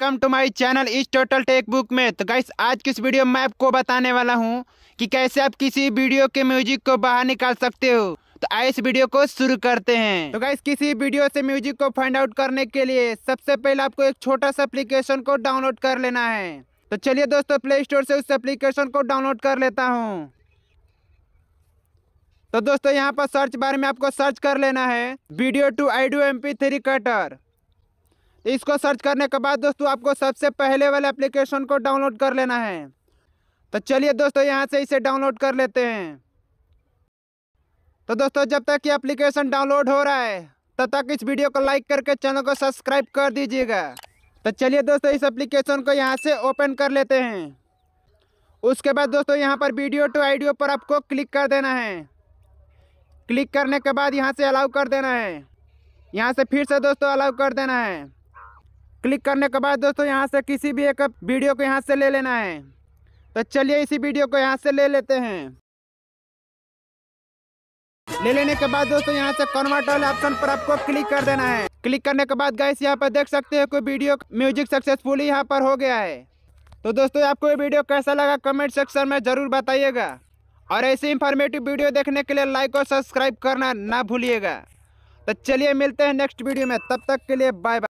welcome to my channel इस total tech book में तो गाइस आज की इस वीडियो में आपको बताने वाला हूँ कि कैसे आप किसी वीडियो के म्यूजिक को बाहर निकाल सकते हो तो आइए इस वीडियो को शुरू करते हैं तो गाइस किसी वीडियो से म्यूजिक को फाइंड आउट करने के लिए सबसे पहले आपको एक छोटा सा अप्लीकेशन को डाउनलोड कर लेना है तो चलिए दोस्तों प्ले स्टोर से उस एप्लीकेशन को डाउनलोड कर लेता हूँ तो दोस्तों यहाँ पर सर्च बार में आपको सर्च कर लेना है video to audio M P three cutter तो इसको सर्च करने के बाद दोस्तों आपको सबसे पहले वाले एप्लीकेशन को डाउनलोड कर लेना है तो चलिए दोस्तों यहाँ से इसे डाउनलोड कर लेते हैं तो दोस्तों जब तक ये एप्लीकेशन डाउनलोड हो रहा है तब तक इस वीडियो को लाइक करके चैनल को सब्सक्राइब कर दीजिएगा तो चलिए दोस्तों इस एप्लीकेशन को यहाँ से ओपन कर लेते हैं उसके बाद दोस्तों यहाँ पर वीडियो टू आइडियो पर आपको क्लिक कर देना है क्लिक करने के बाद यहाँ से अलाउ कर देना है यहाँ से फिर से दोस्तों अलाउ कर देना है क्लिक करने के बाद दोस्तों यहाँ से किसी भी एक वीडियो को यहाँ से ले लेना है तो चलिए इसी वीडियो को यहाँ से ले लेते हैं ले लेने के बाद दोस्तों यहाँ से कन्वर्ट वाले ऑप्शन पर आपको क्लिक कर देना है क्लिक करने के बाद गाइस यहाँ पर देख सकते हैं कोई वीडियो म्यूजिक सक्सेसफुली यहाँ पर हो गया है तो दोस्तों आपको ये वीडियो कैसा लगा कमेंट सेक्शन में ज़रूर बताइएगा और ऐसे इंफॉर्मेटिव वीडियो देखने के लिए लाइक और सब्सक्राइब करना ना भूलिएगा तो चलिए मिलते हैं नेक्स्ट वीडियो में तब तक के लिए बाय बाय